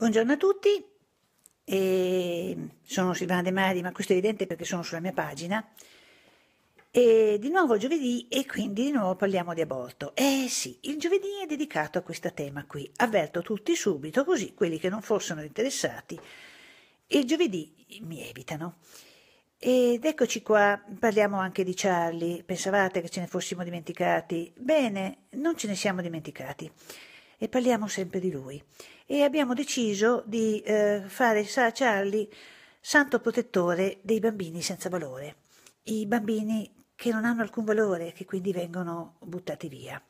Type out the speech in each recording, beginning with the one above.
Buongiorno a tutti, e ehm, sono Silvana De Mari, ma questo è evidente perché sono sulla mia pagina. E di nuovo giovedì e quindi di nuovo parliamo di aborto. Eh sì, il giovedì è dedicato a questo tema qui. Avverto tutti subito, così quelli che non fossero interessati il giovedì mi evitano. Ed eccoci qua, parliamo anche di Charlie. Pensavate che ce ne fossimo dimenticati? Bene, non ce ne siamo dimenticati e parliamo sempre di lui. E abbiamo deciso di eh, fare Sara Charlie santo protettore dei bambini senza valore, i bambini che non hanno alcun valore, e che quindi vengono buttati via.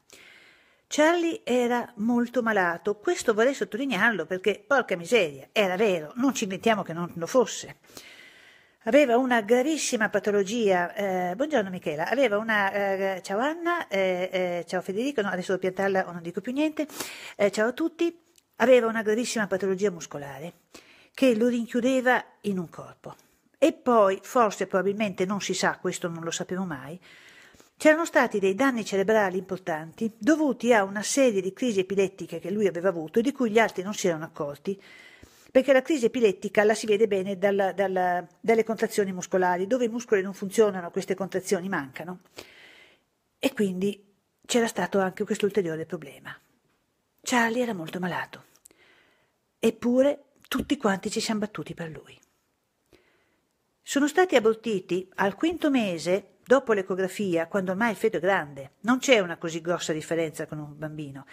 Charlie era molto malato, questo vorrei sottolinearlo perché, porca miseria, era vero, non ci inventiamo che non lo fosse aveva una gravissima patologia. Eh, buongiorno Michela, aveva una. Eh, ciao Anna, eh, eh ciao Federico, no, adesso devo piantarla o non dico più niente. Eh, ciao a tutti, aveva una gravissima patologia muscolare che lo rinchiudeva in un corpo. E poi, forse probabilmente non si sa, questo non lo sapevo mai, c'erano stati dei danni cerebrali importanti dovuti a una serie di crisi epilettiche che lui aveva avuto e di cui gli altri non si erano accorti perché la crisi epilettica la si vede bene dal, dal, dalle contrazioni muscolari, dove i muscoli non funzionano queste contrazioni mancano. E quindi c'era stato anche questo ulteriore problema. Charlie era molto malato, eppure tutti quanti ci siamo battuti per lui. Sono stati abortiti al quinto mese dopo l'ecografia, quando ormai il feto è grande. Non c'è una così grossa differenza con un bambino,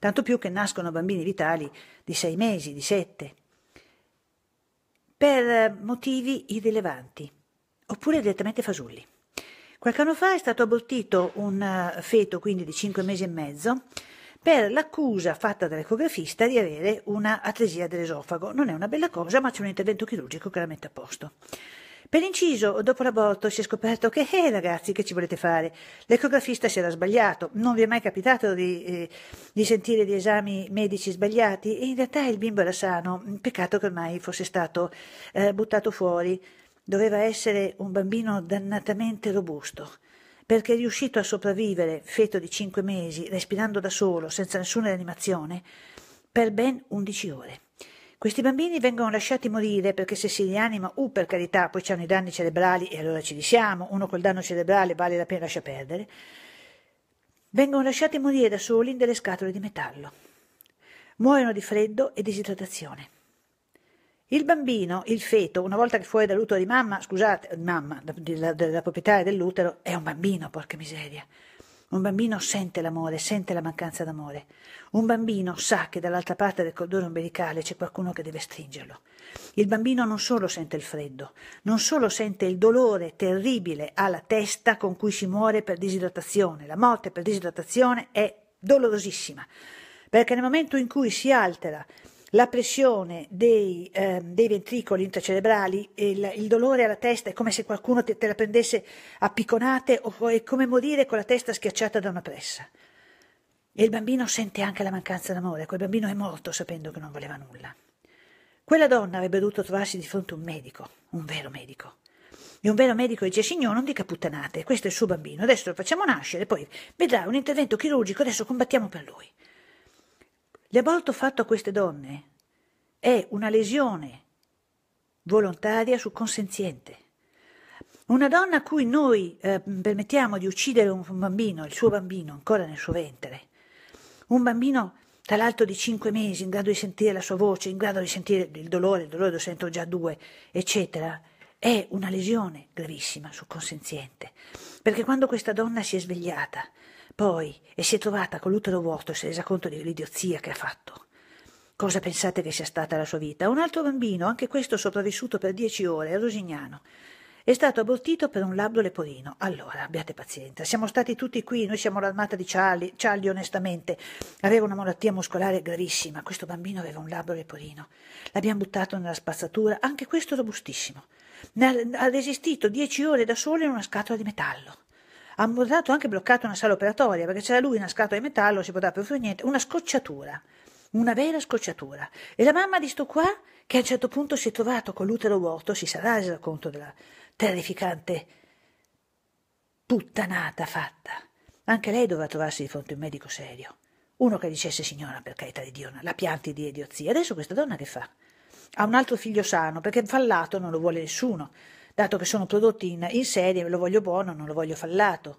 tanto più che nascono bambini vitali di sei mesi, di sette per motivi irrilevanti, oppure direttamente fasulli. Qualche anno fa è stato abortito un eh, feto, quindi di 5 mesi e mezzo, per l'accusa fatta dall'ecografista di avere una atresia dell'esofago. Non è una bella cosa, ma c'è un intervento chirurgico chiaramente a posto. Per inciso, dopo l'aborto si è scoperto che, eh ragazzi, che ci volete fare? L'ecografista si era sbagliato, non vi è mai capitato di, eh, di sentire gli esami medici sbagliati e in realtà il bimbo era sano, peccato che ormai fosse stato eh, buttato fuori. Doveva essere un bambino dannatamente robusto perché è riuscito a sopravvivere, feto di 5 mesi, respirando da solo, senza nessuna rianimazione, per ben 11 ore. Questi bambini vengono lasciati morire perché se si rianima, uh, per carità, poi c'hanno i danni cerebrali e allora ci siamo, uno col danno cerebrale vale la pena lascia perdere. Vengono lasciati morire da soli in delle scatole di metallo. Muoiono di freddo e disidratazione. Il bambino, il feto, una volta che fuori dall'utero di mamma, scusate, mamma, della, della proprietaria dell'utero, è un bambino, porca miseria. Un bambino sente l'amore, sente la mancanza d'amore. Un bambino sa che dall'altra parte del cordone umbilicale c'è qualcuno che deve stringerlo. Il bambino non solo sente il freddo, non solo sente il dolore terribile alla testa con cui si muore per disidratazione. La morte per disidratazione è dolorosissima, perché nel momento in cui si altera la pressione dei, eh, dei ventricoli intracerebrali, il, il, dolore alla testa è come se qualcuno te, te la prendesse a picconate o è come morire con la testa schiacciata da una pressa. E il bambino sente anche la mancanza d'amore, quel bambino è morto sapendo che non voleva nulla. Quella donna avrebbe dovuto trovarsi di fronte a un medico, un vero medico. E un vero medico dice, signore, non dica puttanate, questo è il suo bambino, adesso lo facciamo nascere, poi vedrà un intervento chirurgico, adesso combattiamo per lui. L'aborto fatto a queste donne è una lesione volontaria sul consenziente. Una donna a cui noi eh, permettiamo di uccidere un bambino, il suo bambino ancora nel suo ventre, un bambino tra l'altro di 5 mesi, in grado di sentire la sua voce, in grado di sentire il dolore, il dolore lo sento già due, eccetera, è una lesione gravissima sul consenziente. Perché quando questa donna si è svegliata, poi, e si è trovata con l'utero vuoto e si è resa conto dell'idiozia che ha fatto. Cosa pensate che sia stata la sua vita? Un altro bambino, anche questo sopravvissuto per dieci ore, a Rosignano. È stato abortito per un labbro leporino. Allora, abbiate pazienza, siamo stati tutti qui, noi siamo l'armata di Charlie, Charlie onestamente aveva una malattia muscolare gravissima, questo bambino aveva un labbro leporino. L'abbiamo buttato nella spazzatura, anche questo robustissimo. Ne Ha resistito dieci ore da solo in una scatola di metallo ha murato anche bloccato una sala operatoria perché c'era lui una scatola di metallo, non si poteva più fare niente, una scocciatura, una vera scocciatura. E la mamma di sto qua, che a un certo punto si è trovato con l'utero vuoto, si sarà reso conto della terrificante puttanata fatta. Anche lei doveva trovarsi di fronte a un medico serio. Uno che dicesse, signora, per carità di Dio, la pianti di idiozia. Adesso questa donna che fa? Ha un altro figlio sano, perché fallato non lo vuole nessuno dato che sono prodotti in, in serie, lo voglio buono, non lo voglio fallato.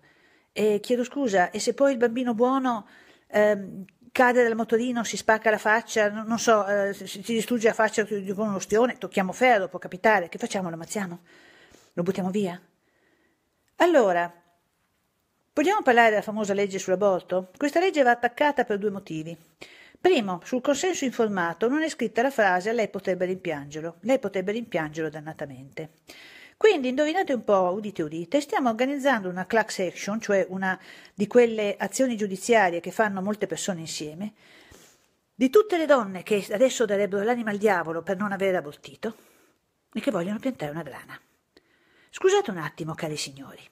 E chiedo scusa, e se poi il bambino buono ehm, cade dal motorino, si spacca la faccia, non, non so, eh, si, distrugge la faccia con uno stione, tocchiamo ferro, può capitare, che facciamo? Lo ammazziamo? Lo buttiamo via? Allora, vogliamo parlare della famosa legge sull'aborto? Questa legge va attaccata per due motivi. Primo, sul consenso informato non è scritta la frase lei potrebbe rimpiangerlo, lei potrebbe rimpiangerlo dannatamente. Quindi indovinate un po', udite udite, stiamo organizzando una class action, cioè una di quelle azioni giudiziarie che fanno molte persone insieme, di tutte le donne che adesso darebbero l'anima al diavolo per non aver abortito e che vogliono piantare una grana. Scusate un attimo, cari signori,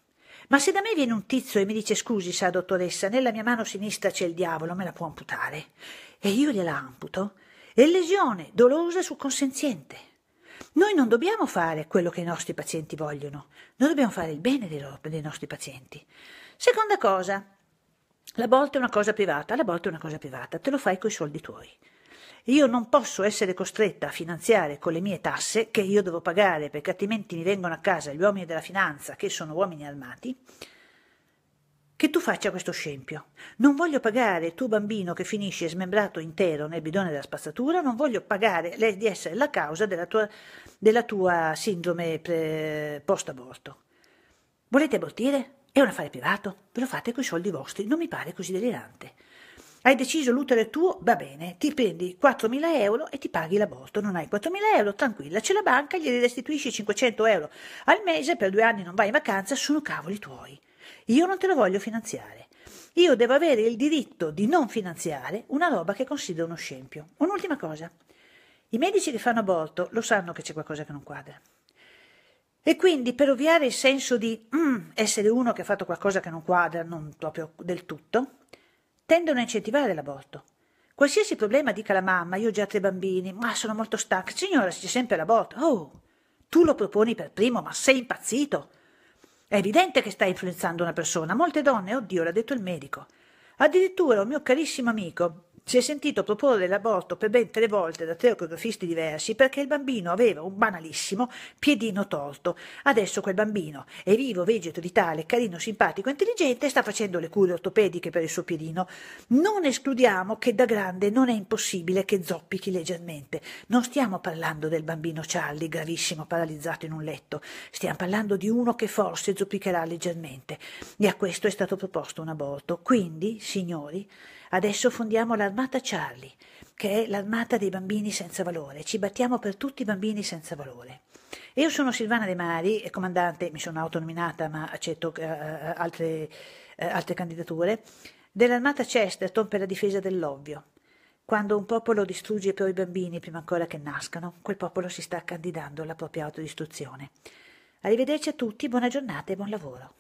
ma se da me viene un tizio e mi dice scusi, sa dottoressa, nella mia mano sinistra c'è il diavolo, me la può amputare, e io gliela amputo, è lesione dolosa sul consenziente. Noi non dobbiamo fare quello che i nostri pazienti vogliono, noi dobbiamo fare il bene dei, loro, dei nostri pazienti. Seconda cosa, la volta è una cosa privata, la volta è una cosa privata, te lo fai coi soldi tuoi. Io non posso essere costretta a finanziare con le mie tasse, che io devo pagare perché altrimenti mi vengono a casa gli uomini della finanza, che sono uomini armati, che tu faccia questo scempio. Non voglio pagare il tuo bambino che finisce smembrato intero nel bidone della spazzatura, non voglio pagare lei di essere la causa della tua, della tua sindrome pre, post-aborto. Volete abortire? È un affare privato, ve lo fate coi soldi vostri, non mi pare così delirante. Hai deciso l'utero è tuo, va bene, ti prendi 4.000 euro e ti paghi l'aborto. Non hai 4.000 euro, tranquilla, c'è la banca, gli restituisci 500 euro al mese, per due anni non vai in vacanza, sono cavoli tuoi. Io non te lo voglio finanziare. Io devo avere il diritto di non finanziare una roba che considero uno scempio. Un'ultima cosa. I medici che fanno aborto lo sanno che c'è qualcosa che non quadra. E quindi per ovviare il senso di mm, essere uno che ha fatto qualcosa che non quadra, non proprio del tutto, tendono a incentivare l'aborto. Qualsiasi problema dica la mamma, io ho già tre bambini, ma sono molto stanca. Signora, c'è sempre l'aborto. Oh, tu lo proponi per primo, ma sei impazzito. È evidente che stai influenzando una persona. Molte donne, oddio, l'ha detto il medico. Addirittura un mio carissimo amico, si è sentito proporre l'aborto per ben tre volte da tre ecografisti diversi perché il bambino aveva un banalissimo piedino torto. Adesso quel bambino è vivo, vegeto, vitale, carino, simpatico, intelligente e sta facendo le cure ortopediche per il suo piedino. Non escludiamo che da grande non è impossibile che zoppichi leggermente. Non stiamo parlando del bambino Charlie, gravissimo, paralizzato in un letto. Stiamo parlando di uno che forse zoppicherà leggermente. E a questo è stato proposto un aborto. Quindi, signori, Adesso fondiamo l'armata Charlie, che è l'armata dei bambini senza valore. Ci battiamo per tutti i bambini senza valore. Io sono Silvana De Mari, eh, comandante, mi sono autonominata ma accetto eh, eh, altre, eh, altre candidature, dell'armata Chesterton per la difesa dell'ovvio. Quando un popolo distrugge però i bambini prima ancora che nascano, quel popolo si sta candidando alla propria autodistruzione. Arrivederci a tutti, buona giornata e buon lavoro.